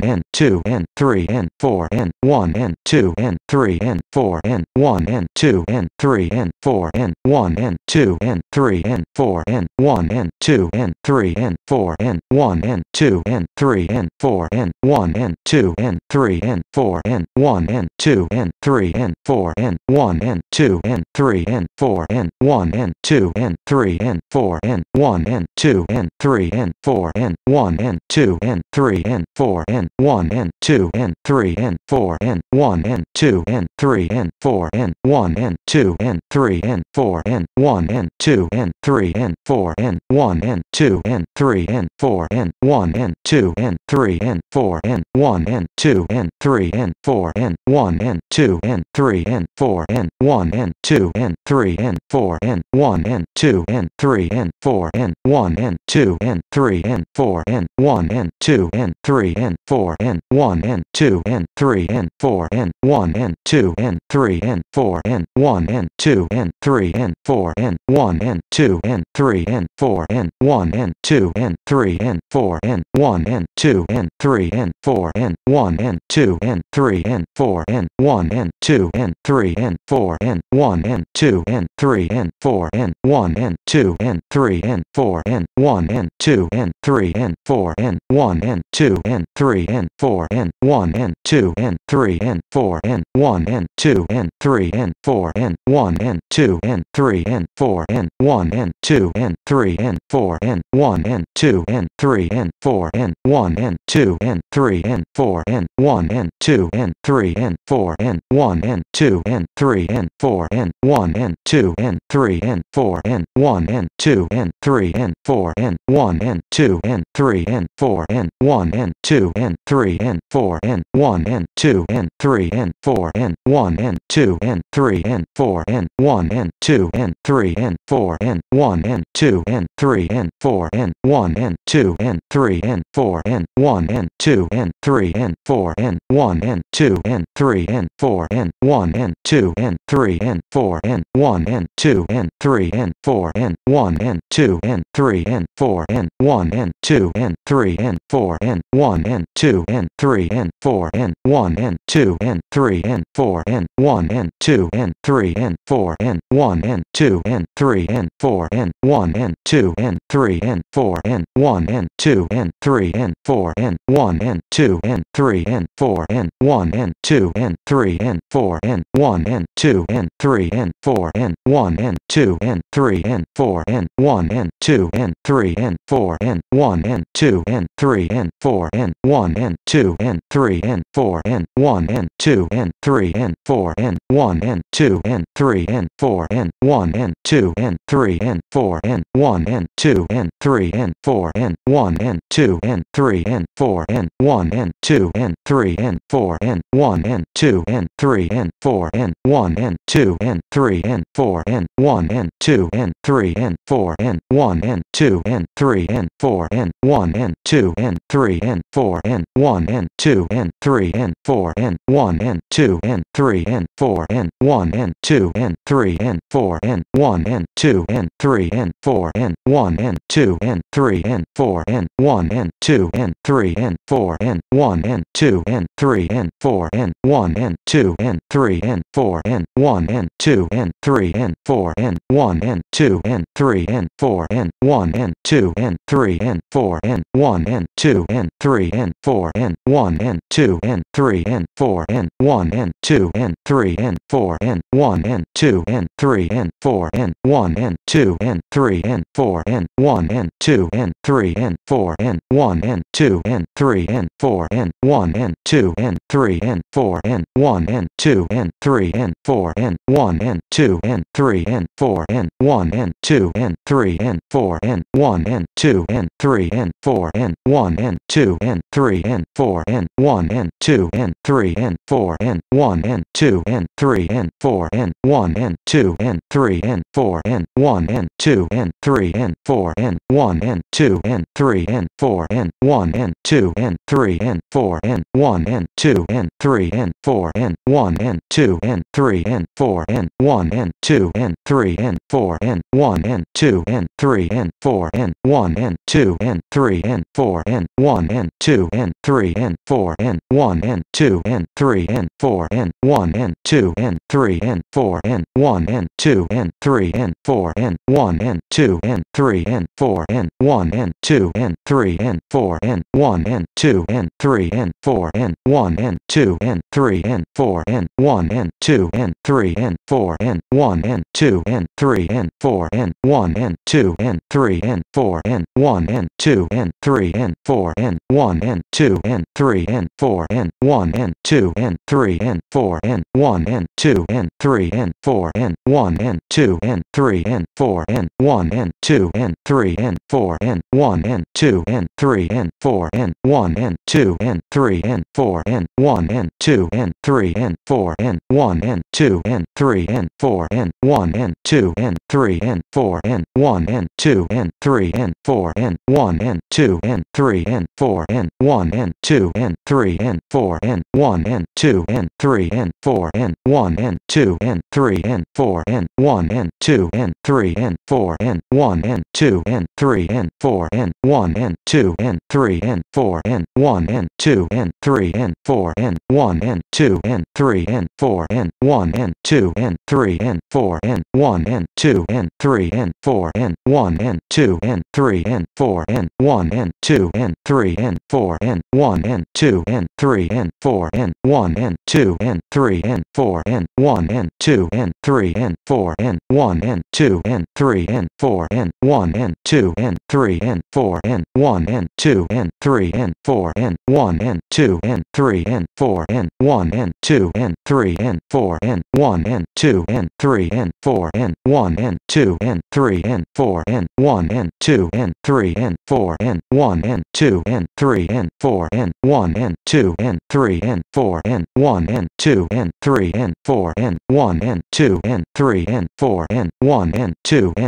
N 2 N 3 N 4 N 1 N 2 N 3 N 4 N 1 N 2 N 3 N 4 N 1 N 2 N 3 N 4 N 1 N 2 N 3 N 4 N 1 N 2 N 3 N 4 N 1 N 2 N 3 N 4 N 1 N 2 N 3 N 4 N 1 N 2 N 3 N 4 N 1 N 2 N 3 N 4 N 1 N 2 N 3 N 4 N 1 N 2 N 3 N 4 N N, 1 N, 2 N, 3 N, 4 N, 1 N, 2 N, 3 N, 4 N, 1 N, 2 N, 3 N, 4 N, 1 N, 2 N, 3 N, 4 N, 1 N, 2 N, 3 N, 4 N, 1 N, 2 N, 3 N, 4 N, 1 N, 2 N, 3 N, 4 N, 1 N, 2 N, 3 N, 4 N, 1 N, 2 N, 3 N, 4 N, 1 N, 2 N, 3 N, 4 N, 1 N, 2 N, 3 N, 4 N, 1 N, 2 N, 3 N, 4 4 n 1 n 2 n 3 n 4 n 1 n 2 n 3 n 4 n 1 n 2 n 3 n 4 n 1 n 2 n 3 n 4 n 1 n 2 n 3 n 4 n 1 n 2 n 3 n 4 n 1 n 2 n 3 n 4 n 1 n 2 n 3 n 4 n 1 n 2 n 3 n 4 n 1 n 2 n 3 n 4 n 1 n 2 n 3 n 4 n 1 n 2 n 3 n 4N, 1N, 2N, 3N, 4N, 1N, 2N, 3N, 4N, 1N, 2N, 3N, 4N, 1N, 2N, 3N, 4N, 1N, 2N, 3N, 4N, 1N, 2N, 3N, 4N, 1N, 2N, 3N, 4N, 1N, 2N, 3N, 4N, 1N, 2N, 3N, 4N, 1N, 2N, 3N, 4N, 1N, 2N, 3N, 4N, 1N, 2N, 3N, 4N, 1N, 2N, 3N, 4N, 1N, 2N, 3N, 4N, 1N, 2N, 3N, 4N, 1N, 2N, 3N, 4N, 1N, 2N, 3N, 4N, 1N, 2N, 3N, 4N, 1N, 2N, 3N, 4N, 1N, 2N, 3N, 4N, 1N, 2N, 3N, 4N, 1N, 2N, 3N, 4N, 1N, 2N, 3N, 4N, 1N, 2 2 n 3 n 4 n 1 n 2 n 3 n 4 n 1 n 2 n 3 n 4 n 1 n 2 n 3 n 4 n 1 n 2 n 3 n 4 n 1 n 2 n 3 n 4 n 1 n 2 n 3 n 4 n 1 n 2 n 3 n 4 n 1 n 2 n 3 n 4 n 1 n 2 n 3 n 4 n 1 n 2 n 3 n 4 n 1 n 2 n 3 n 4 n 1 1N, 2N, 3N, 4N, 1N, 2N, 3N, 4N, 1N, 2N, 3N, 4N, 1N, 2N, 3N, 4N, 1N, 2N, 3N, 4N, 1N, 2N, 3N, 4N, 1N, 2N, 3N, 4N, 1N, 2N, 3N, 4N, 1N, 2N, 3N, 4N, 1N, 2N, 3N, 4N, 1N, 2N, 3N, 4N, 1N, 2N, 3N, 4N, N, 1 N, 2 N, 3 N, 4 N, 1 N, 2 N, 3 N, 4 N, 1 N, 2 N, 3 N, 4 N, 1 N, 2 N, 3 N, 4 N, 1 N, 2 N, 3 N, 4 N, 1 N, 2 N, 3 N, 4 N, 1 N, 2 N, 3 N, 4 N, 1 N, 2 N, 3 N, 4 N, 1 N, 2 N, 3 N, 4 N, 1 N, 2 N, 3 N, 4 N, 1 N, 2 N, 3 N, 4 N, 1 N, 2 N, 3 N, 4n, 1n, 2n, 3n, 4n, 1n, 2n, 3n, 4n, 1n, 2n, 3n, 4n, 1n, 2n, 3n, 4n, 1n, 2n, 3n, 4n, 1n, 2n, 3n, 4n, 1n, 2n, 3n, 4n, 1n, 2n, 3n, 4n, 1n, 2n, 3n, 4n, 1n, 2n, 3n, 4n, 1n, 2n, 3n, 4n, 1n, 2n, 3 3 4 and one and 2 and 3N, 4N, 1N, 2N, 3N, 4N, 1N, 2N, 3N, 4N, 1N, 2 and 3 and 4 and 1 and 2 and 3 and 4 and 1 and 2 and 3 and 4 and 1 and 2 and 3 and 4 and 1 and 2 and 3 and 4 and 1 and 2 and 3 and 4 and 1 and 2 and 3 and 4 and 1 and 2 and 3 and 4 and 1 and 2 and 3 and 4 and 1 and 2 and 3 and 4 and 1 and 2 and 3 and 4 and 1 and 2 and 3 and 4 and 1 1n, 2n, 3n, 4n, 1n, 2n, 3n, 4n, 1n, 2n, 3n, 4n, 1n, 2n, 3n, 4n, 1n, 2n, 3n, 4n, 1n, 2n, 3n, 4n, 1n, 2n, 3n, 4n, 1n, 2n, 3n, 4n, 1n, 2n, 3n, 4n, 1n, 2n, 3n, 4n, 1n, 2n, 3n, 4n, 1n, 2n, 3n, 4n, n 1 n 2 n 3 n 4 n 1 n 2 n 3 n 4 n 1 n 2 n 3 n 4 n 1 n 2 n 3 n 4 n 1 n 2 n 3 n 4 n 1 n 2 n 3 n 4 n 1 n 2 n 3 n 4 n 1 n 2 n 3 n 4 n 1 n 2 n 3 n 4 n 1 n 2 n 3 n 4 n 1 n 2 n 3 n 4 n 1 n 2 n 3 n 4 n 1 n 2 n 3 n 4 n 1 n 2 n 3 n 4 n 1 n 2 n 3 n 4 n 1 n 2 n 3 n 4 n 1 n 2 n 3 n 4 n 1 n 2 n 3 n 4 n 1 n 2 n 3 n 4 n 1 n 2 n 3 n 4 n 1 n 2 n 3 n 4 n 1 n 2 n 3 n 4 n 1 n 2 n 3 n 4 n 1 n 2 n 3 3N, 4N, 1N, 2N, 3N, 4N, 1N, 2N, 3N, 4N, 1N, 2N, 3N, 4N, 1N, 2N, 3N, 4N, 1N, 2N, 3N, 4N, 1N, 2N, 3N, 4N, 1N, 2N, 3N, 4N, 1N, 2N, 3N, 4N, 1N, 2N, 3N, 4N, 1N, 2N, 3N, 4N, 1N, 2N, 3N, 4N, 1N, 2N,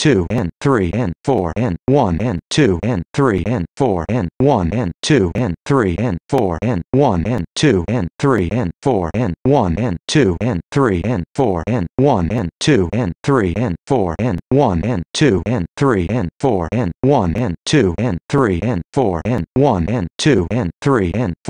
2n, 3n, 4n, 1n, 2n, 3n, 4n, 1n, 2n, 3n, 4n, 1n, 2n, 3n, 4n, 1n, 2n, 3n, 4n, 1n, 2n, 3n, 4n, 1n, 2n, 3n, 4n, 1n, 2n, 3n, 4n, 1n, 2n, 3n, 4n, 1n, 2n, 3n, 4n, 1n, 2n, 3n, 4n, 1n, 2n,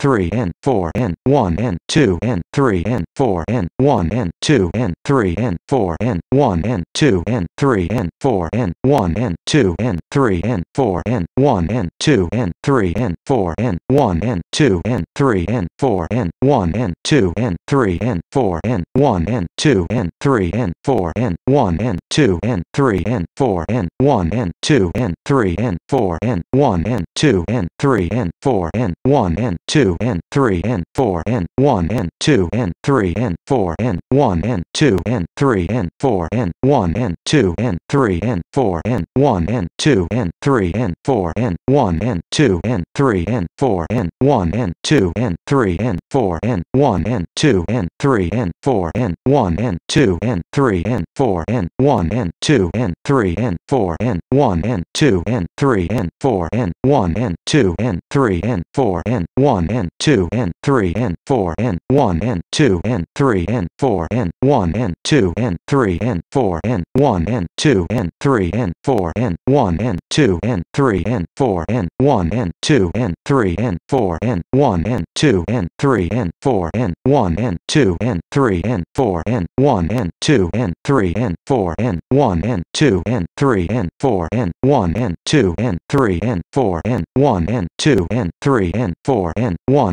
3n, 4n, 1 1N, 2N, 3N, 4N, 1N, 2N, 3N, 4N, 1N, 2N, 3N, 4N, 1N, 2N, 3N, 4N, 1N, 2N, 3N, 4N, 1N, 2N, 3N, 4N, 1N, 2N, 3N, 4N, 1N, 2N, 3N, 4N, 1N, 2N, 3N, 4N, 1N, 2N, 3N, 4N, 1N, 2N, 3N, 4N, 1N, 2N, 3N, 4N, N, 1 N, 2 N, 3 N, 4 N, 1 N, 2 N, 3 N, 4 N, 1 N, 2 N, 3 N, 4 N, 1 N, 2 N, 3 N, 4 N, 1 N, 2 N, 3 N, 4 N, 1 N, 2 N, 3 N, 4 N, 1 N, 2 N, 3 N, 4 N, 1 N, 2 N, 3 N, 4 N, 1 N, 2 N, 3 N, 4 N, 1 N, 2 N, 3 N, 4 N, 1 N, 2 N, 3 N, 4 N, 1 N, 2 N, 3 N, 4n, 1n, 2n, 3n, 4n, 1n, 2n, 3n, 4n, 1n, 2n, 3n, 4n, 1n, 2n, 3n, 4n, 1n, 2n, 3n, 4n, 1n, 2n, 3n, 4n, 1n, 2n, 3n, 4n, 1n, 2n, 3n, 4n, 1n, 2n, 3n, 4n, 1n, 2n, 3n, 4n, 1n, 2n, 3n, 4n,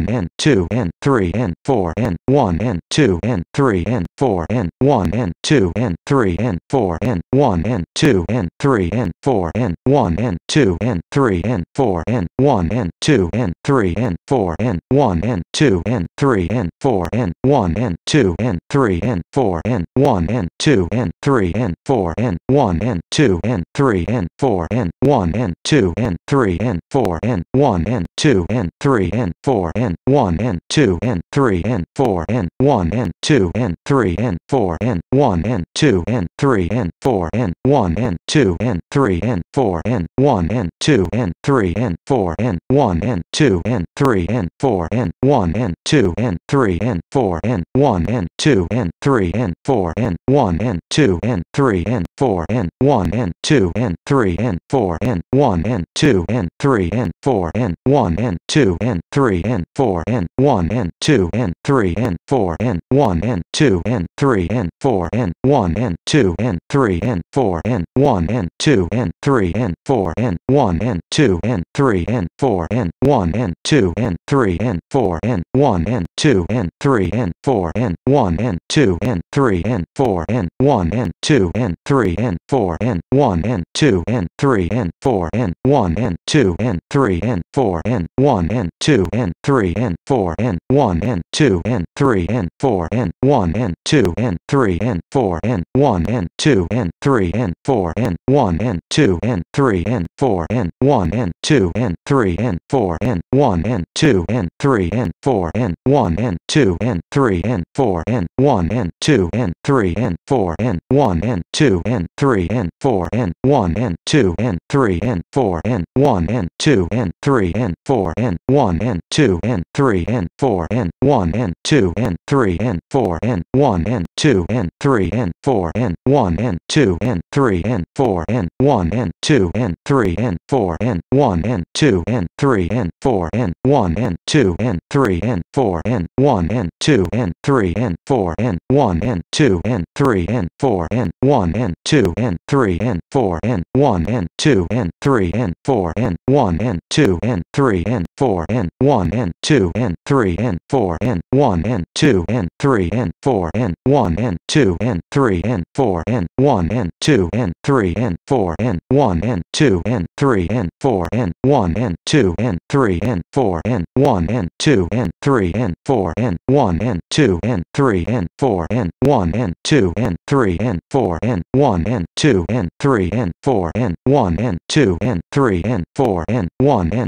1n, 2n, 3 3 and 4 and 1 and 2 and 3 and 4 and 1 and 2 and 3 and 4 and 1 and 2 and 3 and 4 and 1 and 2 and 3 and 4 and 1 and 2 and 3 and 4 and 1 and 2 and 3 and 4 and 1 and 2 and 3 and 4 and 1 and 2 and 3 and 4 and 1 and 2 and 3 and 4 and 1 and 2 and 3 and 4 and 1 and 2 and 3 and 4 and 1 and 2 and N 3 N 4 N 1 N 2 N 3 N 4 N 1 N 2 N 3 N 4 N 1 N 2 N 3 N 4 N 1 N 2 N 3 N 4 N 1 N 2 N 3 N 4 N 1 N 2 N 3 N 4 N 1 N 2 N 3 N 4 N 1 N 2 N 3 N 4 N 1 N 2 N 3 N 4 N 1 N 2 N 3 N 4 N 1 N 2 N 3 N 4 N 1 N 2 and 3 and 4 and 1 and 2 and 3 and 4 and 1 and 2 and 3 and 4 and 1 and 2 and 3 and 4 and 1 and 2 and 3 and 4 and 1 and 2 and 3 and 4 and 1 and 2 and 3 and 4 and 1 and 2 and 3 and 4 and 1 and 2 and 3 and 4 and 1 and 2 and 3 and 4 and 1 and 2 and 3 and 4 and 1 and 2 and 3 and 4 and 1 1 and 2 and 3 and 4 and 1 and 2 and 3 and 4 and 1 and 2 and 3 and 4 and 1 and 2 and 3 and 4 and 1 and 2 and 3 and 4 and 1 and 2 and 3 and 4 and 1 and 2 and 3 and 4 and 1 and 2 and 3 and 4 and 1 and 2 and 3 and 4 and 1 and 2 and 3 and 4 and 1 and 2 and 3 and 4 and 1 and 2 and 3 and 4 and n 1 n 2 n 3 n 4 n 1 n 2 n 3 n 4 n 1 n 2 n 3 n 4 n 1 n 2 n 3 n 4 n 1 n 2 n 3 n 4 n 1 n 2 n 3 n 4 n 1 n 2 n 3 n 4 n 1 n 2 n 3 n 4 n 1 n 2 n 3 n 4 n 1 n 2 n 3 n 4 n 1 n 2 n 3 n 4 n 1 n 2 n 3 n 4 n 1 n 2 n 3 n 4 n 1 n 2 n 3 n 4 n 1 n 2 n 3 n 4 n 1 n 2 n 3 n 4 n 1 n 2 n 3 n 4 n 1 n 2 n 3 n 4 n 1 n 2 n 3 n 4 n 1 n 2 n 3 n 4 n 1 n 2 n 3 n 4 n 1 n 2 n 3 n 4 n 1 n 2 n 3 n 4 n 1 n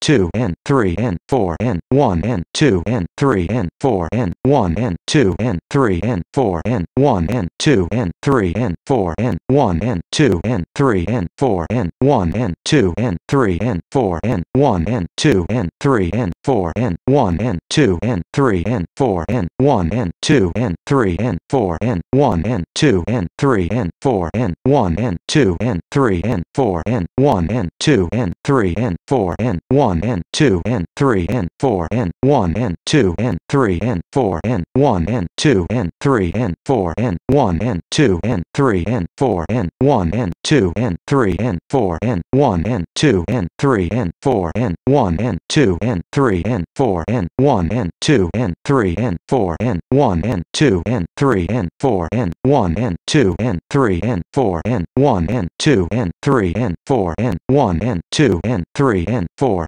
2 n 3 3N, 4N, 1N, 2N, 3N, 4N, 1N, 2N, 3N, 4N, 1N, 2N, 3N, 4N, 1N, 2N, 3N, 4N, 1N, 2N, 3N, 4N, 1N, 2N, 3N, 4N, 1N, 2N, 3N, 4N, 1N, 2N, 3N, 4N, 1N, 2N, 3N, 4N, 1N, 2N, 3N, 4N, 1N, 2N, 3N, 4N, 1N, 2N, n 3 n 4 n 1 n 2 n 3 n 4 n 1 n 2 n 3 n 4 n 1 n 2 n 3 n 4 n 1 n 2 n 3 n 4 n 1 n 2 n 3 n 4 n 1 n 2 n 3 n 4 n 1 n 2 n 3 n 4 n 1 n 2 n 3 n 4 n 1 n 2 n 3 n 4 n 1 n 2 n 3 n 4 n 1 n 2 n 3 n 4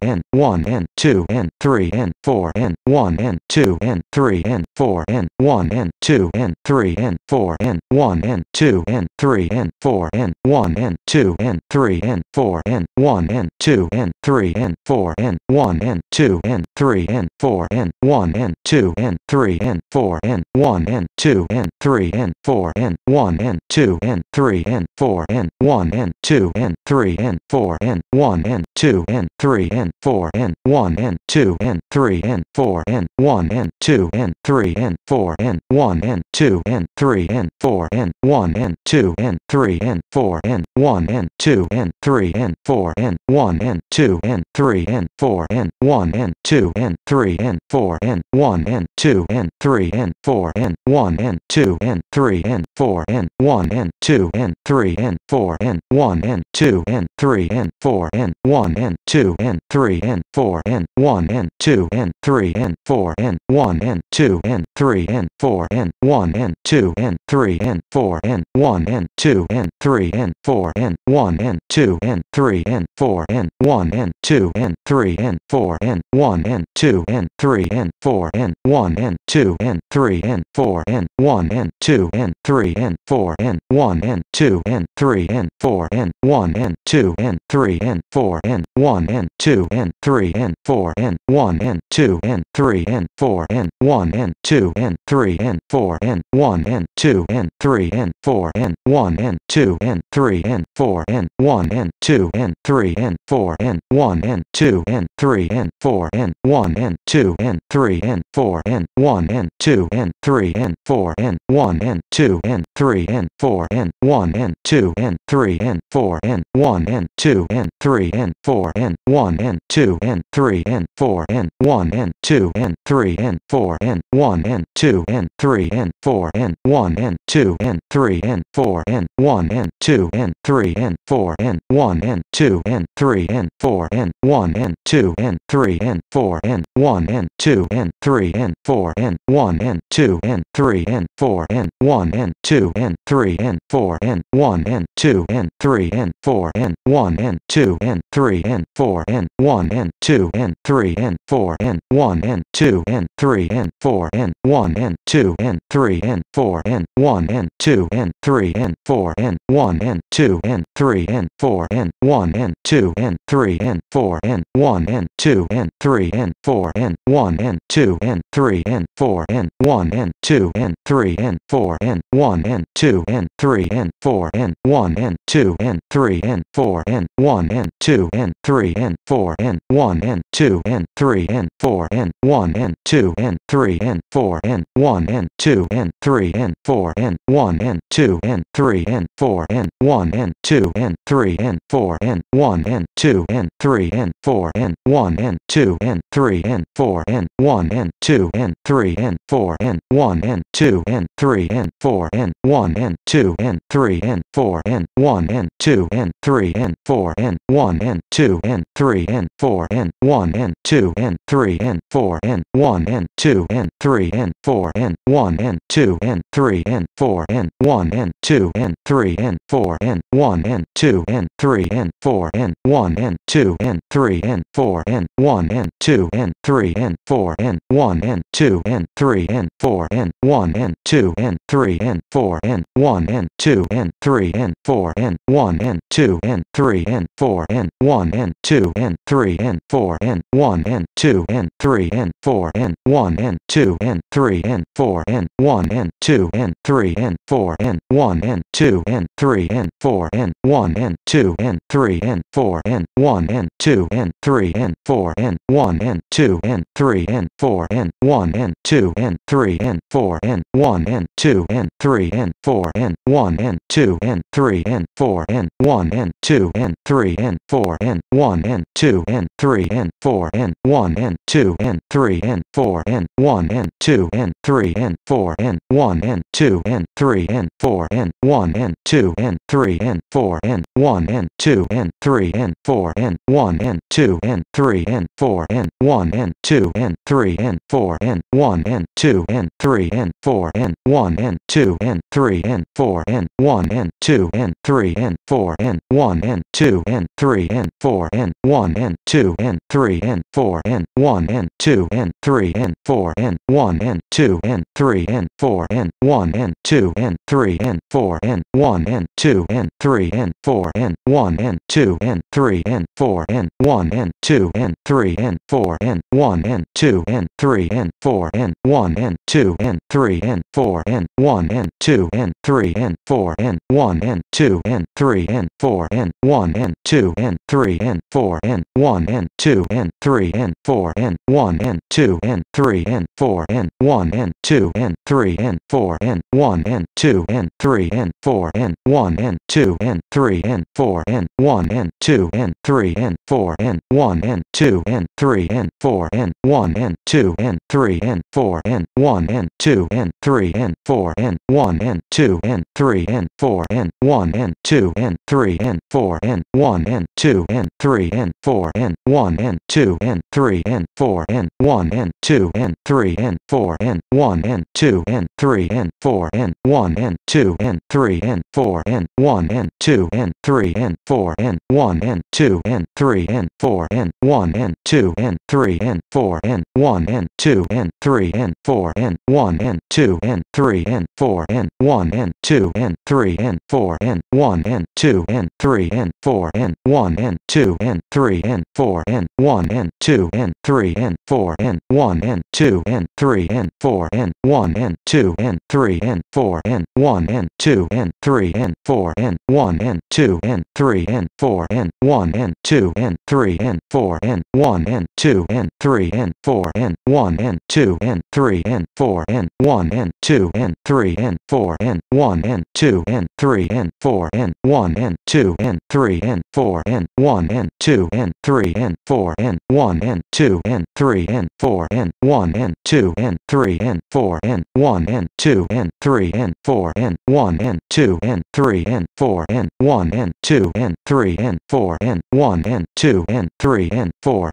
n 1 n 2 and 3 and 4 and 1 and 2 and 3 and 4 and 1 and 2 and 3 and 4 and 1 and 2 and 3 and 4 and 1 and 2 and 3 and 4 and 1 and 2 and 3 and 4 and 1 and 2 and 3 and 4 and 1 and 2 and 3 and 4 and 1 and 2 and 3 and 4 and 1 and 2 and 3 and 4 and 1 and 2 and 3 and 4 and 1 and 2 and 3 and 4 and 1 1N, 2N, 3N, 4N, 1N, 2N, 3N, 4N, 1N, 2N, 3N, 4N, 1N, 2N, 3N, 4N, 1N, 2N, 3N, 4N, 1N, 2N, 3N, 4N, 1N, 2N, 3N, 4N, 1N, 2N, 3N, 4N, 1N, 2N, 3N, 4N, 1N, 2N, 3N, 4N, 1N, 2N, 3N, 4N, 1N, 2N, 3N, 4N, n 1 n 2 n 3 n 4 n 1 n 2 n 3 n 4 n 1 n 2 n 3 n 4 n 1 n 2 n 3 n 4 n 1 n 2 n 3 n 4 n 1 n 2 n 3 n 4 n 1 n 2 n 3 n 4 n 1 n 2 n 3 n 4 n 1 n 2 n 3 n 4 n 1 n 2 n 3 n 4 n 1 n 2 n 3 n 4 n 1 n 2 n 3 n 4 n 1 n 2 n 3 n 4 n 1 n 2 n 3 n 4 n 1 n 2 n 3 n 4 n 1 n 2 n 3 n 4 n 1 n 2 n 3 n 4 n 1 n 2 n 3 n 4 n 1 n 2 n 3 n 4 n 1 n 2 n 3 n 4 n 1 n 2 n 3 n 4 n 1 n 2 n 3 n 4 n 1 n 2 n 3 n 4 n 1 n 2 n 3 3N, 4N, 1N, 2N, 3N, 4N, 1N, 2N, 3N, 4N, 1N, 2N, 3N, 4N, 1N, 2N, 3N, 4N, 1N, 2N, 3N, 4N, 1N, 2N, 3N, 4N, 1N, 2N, 3N, 4N, 1N, 2N, 3N, 4N, 1N, 2N, 3N, 4N, 1N, 2N, 3N, 4N, 1N, 2N, 3N, 4N, 1N, 2N, N 3 N 4 N 1 N 2 N 3 N 4 N 1 N 2 N 3 N 4 N 1 N 2 N 3 N 4 N 1 N 2 N 3 N 4 N 1 N 2 N 3 N 4 N 1 N 2 N 3 N 4 N 1 N 2 N 3 N 4 N 1 N 2 N 3 N 4 N 1 N 2 N 3 N 4 N 1 N 2 N 3 N 4 N 1 N 2 N 3 N 4 N 1 N 2 and 3 and 4 and 1 and 2 and 3 and 4 and 1 and 2 and 3 and 4 and 1 and 2 and 3 and 4 and 1 and 2 and 3 and 4 and 1 and 2 and 3 and 4 and 1 and 2 and 3 and 4 and 1 and 2 and 3 and 4 and 1 and 2 and 3 and 4 and 1 and 2 and 3 and 4 and 1 and 2 and 3 and 4 and 1 and 2 and 3 and 4 and 1 1 and 2 and 3 and 4 and 1 and 2 and 3 and 4 and 1 and 2 and 3 and 4 and 1 and 2 and 3 and 4 and 1 and 2 and 3 and 4 and 1 and 2 and 3 and 4 and 1 and 2 and 3 and 4 and 1 and 2 and 3 and 4 and 1 and 2 and 3 and 4 and 1 and 2 and 3 and 4 and 1 and 2 and 3 and 4 and 1 and 2 and 3 and 4 and N 1 N 2 N 3 N 4 N 1 N 2 N 3 N 4 N 1 N 2 N 3 N 4 N 1 N 2 N 3 N 4 N 1 N 2 N 3 N 4 N 1 N 2 N 3 N 4 N 1 N 2 N 3 N 4 N 1 N 2 n 3 n 4 n 1 n 2 n 3 n 4 n 1 n 2 n 3 n 4 n 1 n 2 n 3 n 4 n 1 n 2 n 3 n 4 n 1 n 2 n 3 n 4 n 1 n 2 n 3 n 4 n 1 n 2 n 3 n 4 n 1 n 2 n 3 n 4 n 1 n 2 n 3 n 4 n 1 n 2 n 3 n 4 n 1 n 2 n 3 n 4 n 1 1n, 2n, 3n, 4n, 1n, 2n, 3n, 4n, 1n, 2n, 3n, 4n, 1n, 2n, 3n, 4n, 1n, 2n, 3n, 4n, 1n, 2n, 3n, 4n, 1n, 2n, 3n, 4n, 1n, 2n, 3n, 4n, 1n, 2n, 3n, 4n, 1n, 2n, 3n, 4n, 1n, 2n, 3n, 4n, 1n, 2n, 3n, 4n, n 1 n 2 n 3 n 4 n 1 n 2 n 3 n 4 n 1 n 2 n 3 n 4 n 1 n 2 n 3 n 4 n 1 n 2 n 3 n 4 n 1 n 2 n 3 n 4 n 1 n 2 n 3 n 4 n 1 n 2 n 3 n 4 n 1 n 2 n 3 n 4 n 1 n 2 n 3 n 4 n 1 n 2 n 3 n 4 n 1 n 2 n 3 n 4n, 1n, 2n, 3n, 4n, 1n, 2n, 3n, 4n, 1n, 2n, 3n, 4n, 1n, 2n, 3n, 4n, 1n, 2n, 3n, 4n, 1n, 2n, 3n, 4n, 1n, 2n, 3n, 4n, 1n, 2n, 3n, 4n, 1n, 2n, 3n, 4n, 1n, 2n, 3n, 4n, 1n, 2n, 3n, 4n, 1n, 2n, 3 3N, 4N, 1N, 2N, 3N, 4N, 1N, 2N, 3N, 4N, 1N, 2N, 3N, 4N, 1N, 2N, 3N, 4N, 1N, 2N, 3N, 4N, 1N, 2N, 3N, 4N, 1N, 2N, 3N, 4N, 1N, 2N, 3N, 4N, 1N, 2N, 3N, 4N, 1N, 2N, 3N, 4N, 1N, 2N, 3N, 4N, 1N, 2N, n 3 n 4 n 1 n 2 n 3 n 4 n 1 n 2 n 3 n 4 n 1 n 2 n 3 n 4 n 1 n 2 n 3 n 4 n 1 n 2 n 3 n 4 n 1 n 2 n 3 n 4 n 1 n 2 n 3 n 4 n 1 n 2 n 3 n 4 n 1 n 2 n 3 n 4 n 1 n 2 n 3 n 4 n 1 n 2 n 3 n 4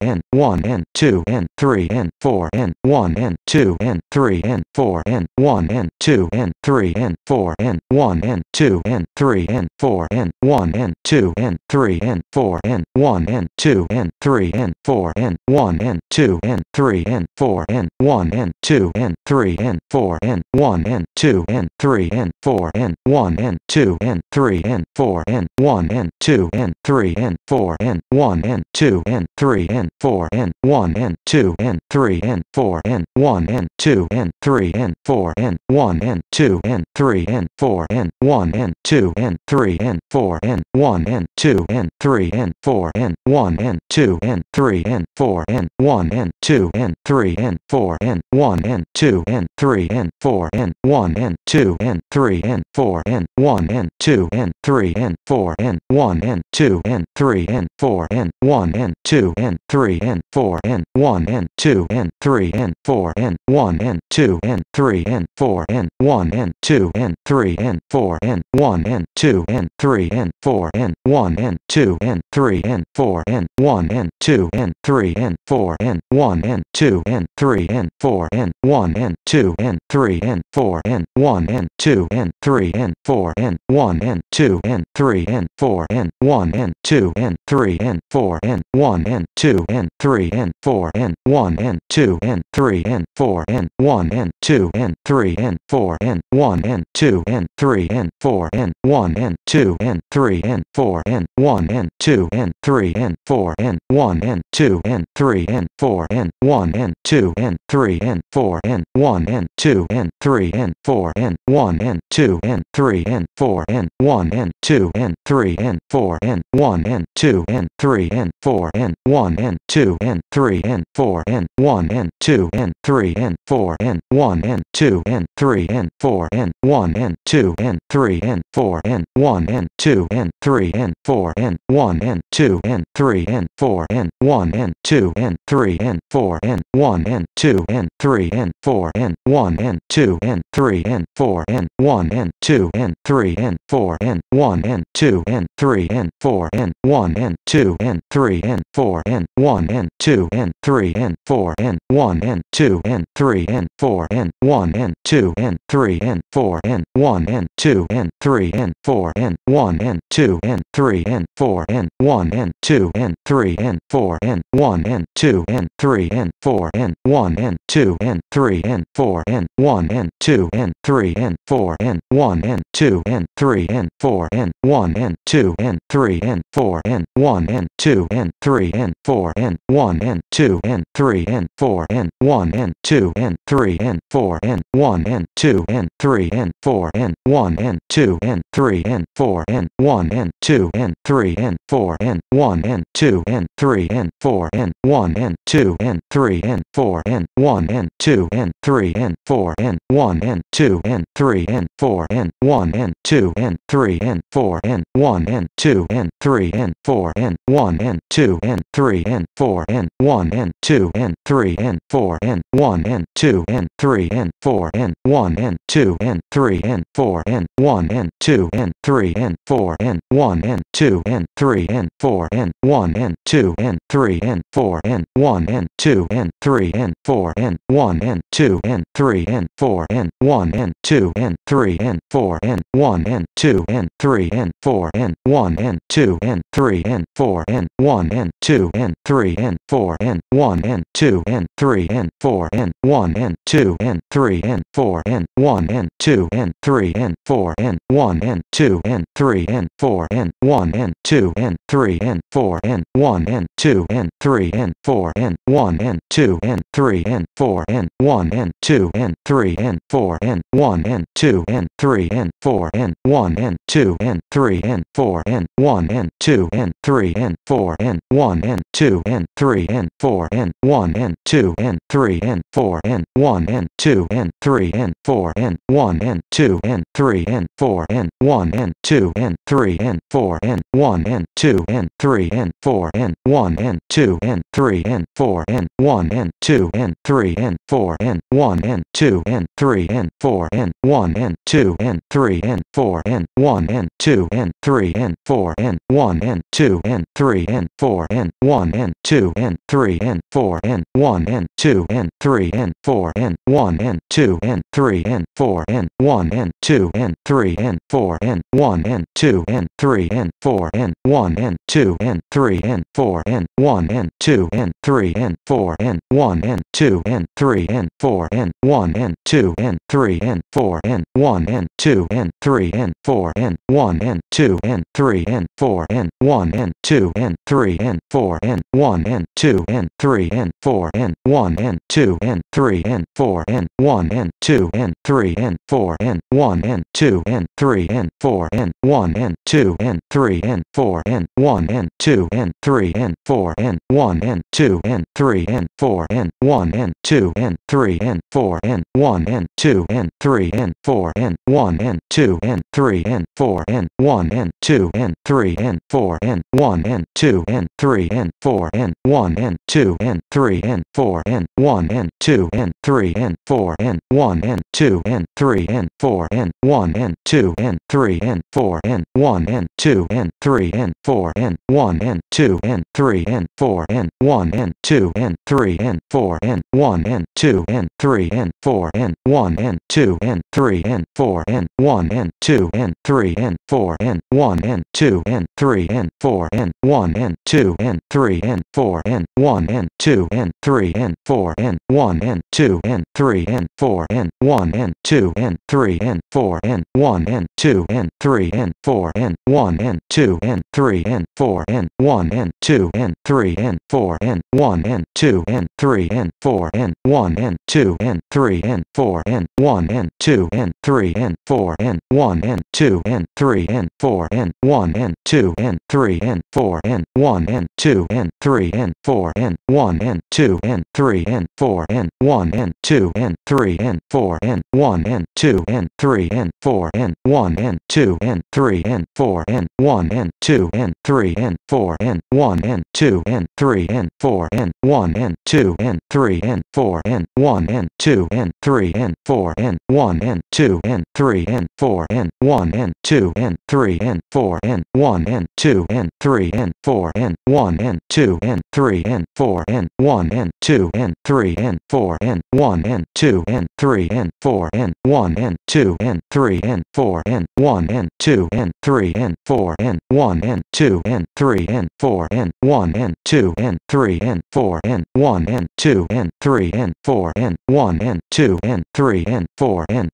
n 1 n 2 and 3 and 4 and 1 and 2 and 3 and 4 and 1 and 2 and 3 and 4 and 1 and 2 and 3 and 4 and 1 and 2 and 3 and 4 and 1 and 2 and 3 and 4 and 1 and 2 and 3 and 4 and 1 and 2 and 3 and 4 and 1 and 2 and 3 and 4 and 1 and 2 and 3 and 4 and 1 and 2 and 3 and 4 and 1 and 2 and 3 and 4 and 1 1 and 2 and 3 and 4 and 1 and 2 and 3 and 4 and 1 and 2 and 3 and 4 and 1 and 2 and 3 and 4 and 1 and 2 and 3 and 4 and 1 and 2 and 3 and 4 and 1 and 2 and 3 and 4 and 1 and 2 and 3 and 4 and 1 and 2 and 3 and 4 and 1 and 2 and 3 and 4 and 1 and 2 and 3 and 4 and 1 and 2 and 3 and 4 and N 1 N 2 N 3 N 4 N 1 N 2 N 3 N 4 N 1 N 2 N 3 N 4 N 1 N 2 N 3 N 4 N 1 N 2 N 3 N 4 N 1 N 2 N 3 N 4 N 1 N 2 N 3 N 4 N 1 N 2 N 3 N 4 N 1 N 2 N 3 N 4 N 1 N 2 N 3 N 4 N 1 N 2 N 3 N 4 N 1 N 2 N 3 N 4n 1n 2n 3n 4n 1n 2n 3n 4n 1n 2n 3n 4n 1n 2n 3n 4n 1n 2n 3n 4n 1n 2n 3n 4n 1n 2n 3n 4n 1n 2n 3n 4n 1n 2n 3n 4n 1n 2n 3n 4n 1n 2n 3n 4n 1n 2n 3 3N, 4N, 1N, 2N, 3N, 4N, 1N, 2N, 3N, 4N, 1N, 2N, 3N, 4N, 1N, 2N, 3N, 4N, 1N, 2N, 3N, 4N, 1N, 2N, 3N, 4N, 1N, 2N, 3N, 4N, 1N, 2N, 3N, 4N, 1N, 2N, 3N, 4N, 1N, 2N, 3N, 4N, 1N, 2N, 3N, 4N, 1N, 2N, 2N, 3N, 4N, 1N, 2N, 3N, 4N, 1N, 2N, 3N, 4N, 1N, 2N, 3N, 4N, 1N, 2N, 3N, 4N, 1N, 2N, 3N, 4N, 1N, 2N, 3N, 4N, 1N, 2N, 3N, 4N, 1N, 2N, 3N, 4N, 1N, 2N, 3N, 4N, 1N, 2N, 3N, 4N, 1N, 2N, 3N, 4N, 1N, 2 and 3 and 4 and 1 and 2 and 3 and 4 and 1 and 2 and 3 and 4 and 1 and 2 and 3 and 4 and 1 and 2 and 3 and 4 and 1 and 2 and 3 and 4 and 1 and 2 and 3 and 4 and 1 and 2 and 3 and 4 and 1 and 2 and 3 and 4 and 1 and 2 and 3 and 4 and 1 and 2 and 3 and 4 and 1 and 2 and 3 and 4 and 1 1N, 2N, 3N, 4N, 1N, 2N, 3N, 4N, 1N, 2N, 3N, 4N, 1N, 2N, 3N, 4N, 1N, 2N, 3N, 4N, 1N, 2N, 3N, 4N, 1N, 2N, 3N, 4N, 1N, 2N, 3N, 4N, 1N, 2N, 3N, 4N, 1N, 2N, 3N, 4N, 1N, 2N, 3N, 4N, 1N, 2N, 3N, 4N, n 1 n 2 n 3 n 4 n 1 n 2 n 3 n 4 n 1 n 2 n 3 n 4 n 1 n 2 n 3 n 4 n 1 n 2 n 3 n 4 n 1 n 2 n 3 n 4 n 1 n 2 n 3 n 4 n 1 n 2 n 3 n 4 n 1 n 2 n 3 n 4 n 1 n 2 n 3 n 4 n 1 n 2 n 3 n 4 n 1 n 2 n 3 n 4 n 1 n 2 n 3 n 4 n 1 n 2 n 3 n 4 n 1 n 2 n 3 n 4 n 1 n 2 n 3 n 4 n 1 n 2 n 3 n 4 n 1 n 2 n 3 n 4 n 1 n 2 n 3 n 4 n 1 n 2 n 3 n 4 n 1 n 2 n 3 n 4 n 1 n 2 n 3 n 4 n 1 n 2 n 3 n 4 n 1 n 2 n 3 3N, 4N, 1N, 2N, 3N, 4N, 1N, 2N, 3N, 4N, 1N, 2N, 3N, 4N, 1N, 2N, 3N, 4N, 1N, 2N, 3N, 4N, 1N, 2N, 3N, 4N, 1N, 2N, 3N, 4N, 1N, 2N, 3N, 4N, 1N, 2N, 3N, 4N, 1N, 2N, 3N, 4N, 1N, 2N, 3N, 4N, 1N, 2N, n 3 n 4 n 1 n 2 n 3 n 4 n 1 n 2 n 3 n 4 n 1 n 2 n 3 n 4 n 1 n 2 n 3 n 4 n 1 n 2 n 3 n 4 n 1 n 2 n 3 n 4 n 1 n 2 n 3 n 4 n 1 n 2 n 3 n 4 n 1 n 2 n 3 n 4 n 1 n 2 n 3 n 4 n 1 n 2 n 3 n 4 n 1 n 2n, 3n, 4n, 1n, 2n, 3n, 4n, 1n, 2n, 3n, 4n, 1n, 2n, 3n, 4n, 1n, 2n, 3n, 4n, 1n, 2n, 3n, 4n, 1n, 2n, 3n, 4n, 1n, 2n, 3n, 4n, 1n, 2n, 3n, 4n, 1n, 2n, 3n, 4n, 1n, 2n, 3n, 4n, 1n, 2n, 3n, 4n, 1 1n, 2n, 3n, 4n, 1n, 2n, 3n, 4n, 1n, 2n, 3n, 4n, 1n, 2n, 3n, 4n, 1n, 2n, 3n, 4n, 1n, 2n, 3n, 4n, 1n, 2n, 3n, 4n, 1n, 2n, 3n, 4n, 1n, 2n, 3n, 4n, 1n, 2n, 3n, 4n, 1n, 2n, 3n, 4n, 1n, 2n, 3n, 4n, n 1 n 2 n 3 n 4 n 1 n 2 n 3 n 4 n 1 n 2 n 3 n 4 n 1 n 2 n 3 n 4 n 1 n 2 n 3 n 4 n 1 n 2 n 3 n 4 n 1 n 2 n 3 n 4 n 1 n 2 n 3 n 4 n 1 n 2 n 3 n 4 n 1 n 2 n 3 n 4 n 1 n 2 n 3 n 4 n 1 n 2 n 3 n 4n 1n 2n 3n 4n 1n 2n 3n 4n 1n 2n 3n 4n 1n 2n 3n 4n 1n 2n 3n 4n 1n 2n 3n 4n 1n 2n 3n 4n 1n 2n 3n 4n 1n 2n 3n 4n 1n 2n 3n 4n 1n 2n 3n 4n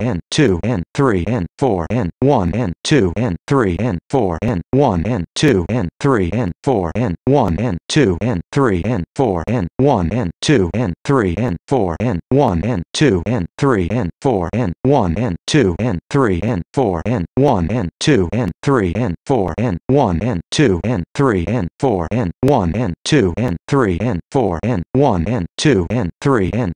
1n 2n 3 3N, 4N, 1N, 2N, 3N, 4N, 1N, 2N, 3N, 4N, 1N, 2N, 3N, 4N, 1N, 2N, 3N, 4N, 1N, 2N, 3N, 4N, 1N, 2N, 3N, 4N, 1N, 2N, 3N, 4N, 1N, 2N, 3N, 4N, 1N, 2N, 3N, 4N, 1N, 2N, 3N, 4N, 1N, 2N, 3N,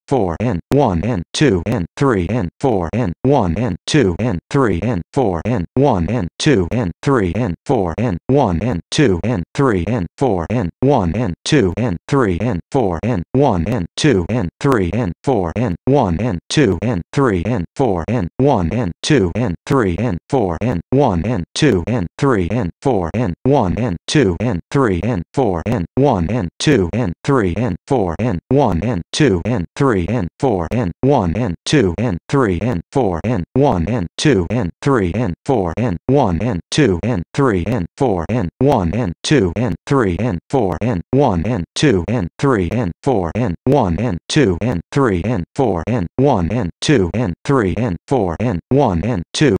4N, 1N, 2N, n 3 n 4 n 1 n 2 n 3 n 4 n 1 n 2 n 3 n 4 n 1 n 2 n 3 n 4 n 1 n 2 n 3 n 4 n 1 n 2 n 3 n 4 n 1 n 2 n 3 n 4 n 1 n 2 n 3 n 4 n 1 n 2 n 3 n 4 n 1 n 2 n 3 n 4 n 1 n 2 n 3 n 4 n 1 n 2 n 3 n 4 n 1 n 2n 3n 4n 1n 2n 3n 4n 1n 2n 3n 4n 1n 2n 3n 4n 1n 2n 3n 4n 1n 2n 3n 4n 1n 2